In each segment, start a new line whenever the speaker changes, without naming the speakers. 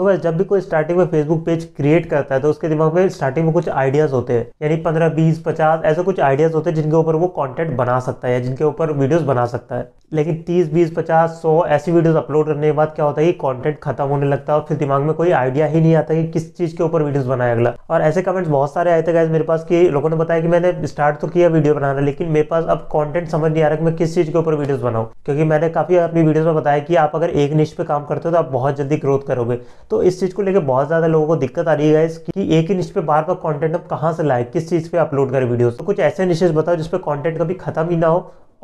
सो तो so, जब भी कोई स्टार्टिंग में फेसबुक पेज क्रिएट करता है तो उसके दिमाग में स्टार्टिंग में कुछ आइडियाज़ होते हैं यानी पंद्रह बीस पचास ऐसे कुछ आइडियाज़ होते हैं जिनके ऊपर वो कॉन्टेंट बना सकता है जिनके ऊपर वीडियोज़ बना सकता है लेकिन तीस बीस पचास सौ ऐसी वीडियोज़ अपलोड करने के बाद क्या होता है कि कॉन्टेंट खत्म होने लगता है और फिर दिमाग में कोई आइडिया ही नहीं आता कि किस चीज़ के ऊपर वीडियोज़ बनाए अगला और ऐसे कमेंट्स बहुत सारे आए थे गैस मेरे पास कि लोगों ने बताया कि मैंने स्टार्ट तो किया वीडियो बनाना लेकिन मेरे पास अब कॉन्टेंट समझ नहीं आ रहा कि मैं किस चीज़ के ऊपर वीडियोज़ बनाऊँ क्योंकि मैंने काफ़ी अपनी वीडियोज़ में बताया कि आप अगर एक निश पे काम करते हो तो आप बहुत जल्दी ग्रोथ करोगे तो इस चीज़ को लेकर बहुत ज़्यादा लोगों को दिक्कत आ रही है कि एक ही निश पे बार बार कंटेंट आप कहाँ से लाए किस चीज़ पे अपलोड करें वीडियोस तो कुछ ऐसे निशेज बताओ जिस पे कंटेंट कभी खत्म ही ना हो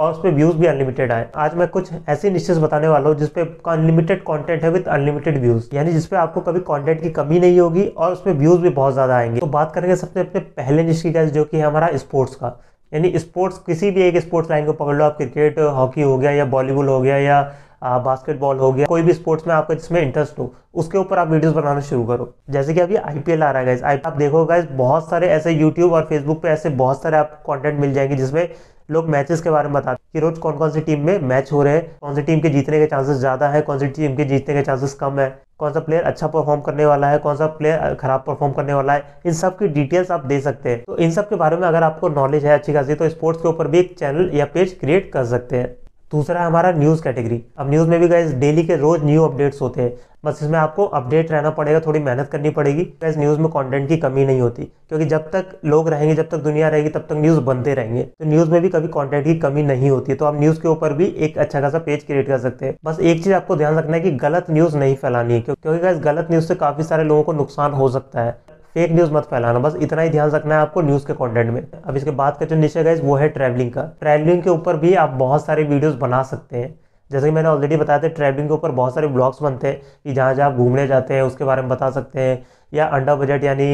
और उस पर व्यूज़ भी अनलिमिटेड आए आज मैं कुछ ऐसे निशेज बताने वाला हूँ जिसपे अनलिमिटेड कॉन्टेंट है विद अनलिमिटेड व्यूज़ यानी जिसपे आपको कभी कॉन्टेंट की कमी नहीं होगी और उसमें व्यूज़ भी बहुत ज़्यादा आएंगे तो बात करेंगे सबसे अपने पहले निश की जो कि हमारा स्पोर्ट्स का यानी स्पोर्ट्स किसी भी एक स्पोर्ट्स लाइन को पकड़ लो आप क्रिकेट हॉकी हो गया या बॉलीवुड हो गया या बास्केटबॉल हो गया कोई भी स्पोर्ट्स में आपका जिसमें इंटरेस्ट हो उसके ऊपर आप वीडियोस बनाना शुरू करो जैसे कि अभी आईपीएल आ रहा है आई आप देखो गाइज बहुत सारे ऐसे यूट्यूब और फेसबुक पे ऐसे बहुत सारे आप कंटेंट मिल जाएंगे जिसमें लोग मैचेस के बारे में बताते हैं कि रोज कौन कौन सी टीम में मैच हो रहे हैं कौन सी टीम के जीतने के चांसेस ज़्यादा है कौन सी टीम के जीतने के चांसेस कम है कौन सा प्लेयर अच्छा परफॉर्म करने वाला है कौन सा प्लेयर खराब परफॉर्म करने वाला है इन सब की डिटेल्स आप दे सकते हैं तो इन सब के बारे में अगर आपको नॉलेज है अच्छी खासी तो स्पोर्ट्स के ऊपर भी एक चैनल या पेज क्रिएट कर सकते हैं दूसरा हमारा न्यूज़ कैटेगरी अब न्यूज़ में भी गाइज डेली के रोज न्यू अपडेट्स होते हैं बस इसमें आपको अपडेट रहना पड़ेगा थोड़ी मेहनत करनी पड़ेगी इस न्यूज़ में कंटेंट की कमी नहीं होती क्योंकि जब तक लोग रहेंगे जब तक दुनिया रहेगी तब तक न्यूज़ बनते रहेंगे तो न्यूज़ में भी कभी कॉन्टेंट की कमी नहीं होती तो आप न्यूज़ के ऊपर भी एक अच्छा खासा पेज क्रिएट कर सकते हैं बस एक चीज़ आपको ध्यान रखना है कि गलत न्यूज़ नहीं फैलानी है क्योंकि इस गलत न्यूज़ से काफ़ी सारे लोगों को नुकसान हो सकता है फेक न्यूज़ मत फैलाना बस इतना ही ध्यान रखना है आपको न्यूज़ के कॉन्टेंट में अब इसके बाद का जो निशा गाइज वो है ट्रैवलिंग का ट्रैवलिंग के ऊपर भी आप बहुत सारे वीडियोज़ बना सकते हैं जैसे कि मैंने ऑलरेडी बताया था ट्रैवलिंग के ऊपर बहुत सारे ब्लॉग्स बनते हैं कि जहाँ जहाँ आप घूमने जाते हैं उसके बारे में बता सकते हैं या अंडर बजट यानी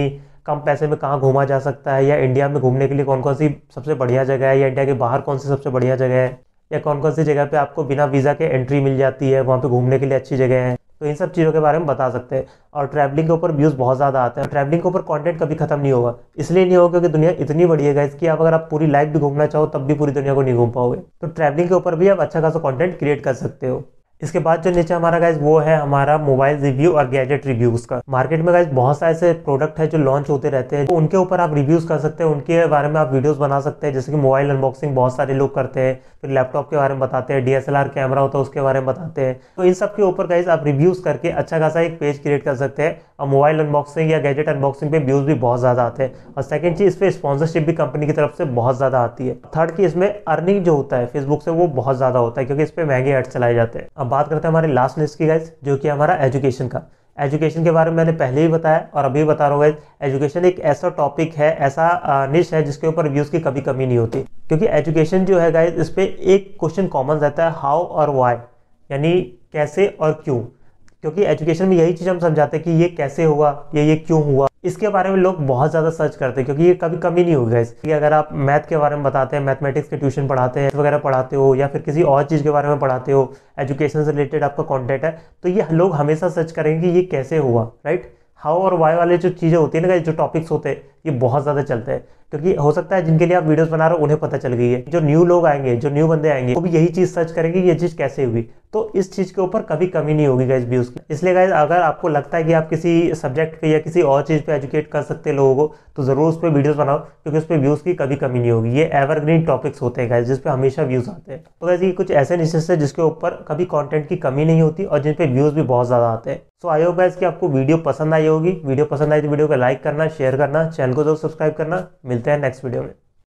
कम पैसे में कहाँ घूमा जा सकता है या इंडिया में घूमने के लिए कौन कौन सी सबसे बढ़िया जगह है या इंडिया के बाहर कौन सी सबसे बढ़िया जगह है या कौन कौन सी जगह पे आपको बिना वीज़ा के एंट्री मिल जाती है वहाँ पे घूमने के लिए अच्छी जगह है तो इन सब चीज़ों के बारे में बता सकते हैं और ट्रैवलिंग के ऊपर व्यूज़ बहुत ज़्यादा आते हैं ट्रैवलिंग के ऊपर कंटेंट कभी खत्म नहीं होगा इसलिए नहीं होगा क्योंकि दुनिया इतनी बड़ी है गाइस कि आप अगर आप पूरी लाइफ भी घूमना चाहो तब भी पूरी दुनिया को नहीं घूम पाओगे तो ट्रैवलिंग के ऊपर भी आप अच्छा खासा कॉन्टेंट क्रिएट कर सकते हो इसके बाद जो नीचे हमारा गाइज वो है हमारा मोबाइल रिव्यू और गैजेट रिव्यूज का मार्केट में गाइज बहुत सारे ऐसे प्रोडक्ट है जो लॉन्च होते रहते हैं तो उनके ऊपर आप रिव्यूज कर सकते हैं उनके बारे में आप वीडियोस बना सकते हैं जैसे कि मोबाइल अनबॉक्सिंग बहुत सारे लोग करते हैं फिर लैपटॉप के बारे में बताते हैं डीएसएलआर कैमरा होता है उसके बारे में बताते हैं तो इन सबके ऊपर गाइज आप रिव्यूज करके अच्छा खासा एक पेज क्रिएट कर सकते हैं और मोबाइल अनबॉक्सिंग या गैजेट अनबॉक्सिंग पे व्यूज भी बहुत ज्यादा आते हैं और सेकंड चीज इस पर स्पॉन्सरशिप भी कंपनी की तरफ से बहुत ज्यादा आती है थर्ड की इसमें अर्निंग जो होता है फेसबुक से वो बहुत ज्यादा होता है क्योंकि इस पर महंगे एड्स चलाए जाते हैं अब बात करते हैं हमारे लास्ट लिस्ट की गाइज जो कि हमारा एजुकेशन का एजुकेशन के बारे में मैंने पहले ही बताया और अभी बता रहा हूँ गाइज एजुकेशन एक ऐसा टॉपिक है ऐसा निश है जिसके ऊपर व्यूज़ की कभी कमी नहीं होती क्योंकि एजुकेशन जो है गाइज इस पर एक क्वेश्चन कॉमन रहता है हाउ और वाई यानी कैसे और क्यों क्योंकि एजुकेशन में यही चीज़ हम समझाते हैं कि ये कैसे हुआ ये ये क्यों हुआ इसके बारे में लोग बहुत ज़्यादा सर्च करते हैं क्योंकि ये कभी कमी नहीं होगा इसकी अगर आप मैथ के बारे में बताते हैं मैथमेटिक्स के ट्यूशन पढ़ाते हैं वगैरह पढ़ाते हो या फिर किसी और चीज़ के बारे में पढ़ाते हो एजुकेशन से रिलेटेड आपका कॉन्टेंट है तो ये लोग हमेशा सर्च करेंगे कि ये कैसे हुआ राइट हाउ और वाई वाले जो चीज़ें होती है ना जो टॉपिक्स होते हैं ये बहुत ज़्यादा चलते हैं क्योंकि हो सकता है जिनके लिए आप वीडियोस बना रहे हो उन्हें पता चल गई है जो न्यू लोग आएंगे जो न्यू बंदे आएंगे वो भी यही चीज़ सर्च करेंगे ये चीज़ कैसे हुई तो इस चीज़ के ऊपर कभी कमी नहीं होगी गाइज व्यूज़ की इसलिए गाइज अगर आपको लगता है कि आप किसी सब्जेक्ट पे या किसी और चीज़ पे एजुकेट कर सकते हैं लोगों को तो ज़रूर उस पर वीडियोज़ बनाओ क्योंकि उस पर व्यूज़ की कभी कमी नहीं होगी ये एवरग्रीन टॉपिक्स होते हैं गाइज जिसपे हमेशा व्यूज़ आते हैं तो गाइज ये कुछ ऐसे निशेस है जिसके ऊपर कभी कॉन्टेंट की कमी नहीं होती और जिन पर व्यूज़ भी बहुत ज़्यादा आते हैं सो आई होप गाइस कि आपको वीडियो पसंद आई होगी वीडियो पसंद आई तो वीडियो को लाइक करना शेयर करना चैनल को जरूर सब्सक्राइब करना मिलते हैं नेक्स्ट वीडियो में